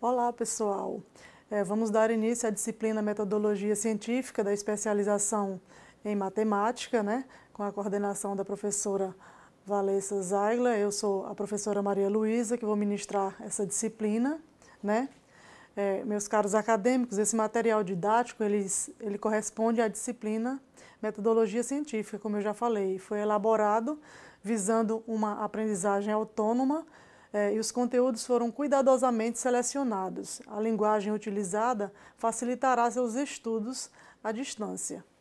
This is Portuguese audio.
Olá, pessoal! É, vamos dar início à disciplina Metodologia Científica da Especialização em Matemática, né? com a coordenação da professora Valessa Zagla. Eu sou a professora Maria Luísa, que vou ministrar essa disciplina. Né? É, meus caros acadêmicos, esse material didático ele, ele corresponde à disciplina Metodologia Científica, como eu já falei. Foi elaborado visando uma aprendizagem autônoma eh, e os conteúdos foram cuidadosamente selecionados. A linguagem utilizada facilitará seus estudos à distância.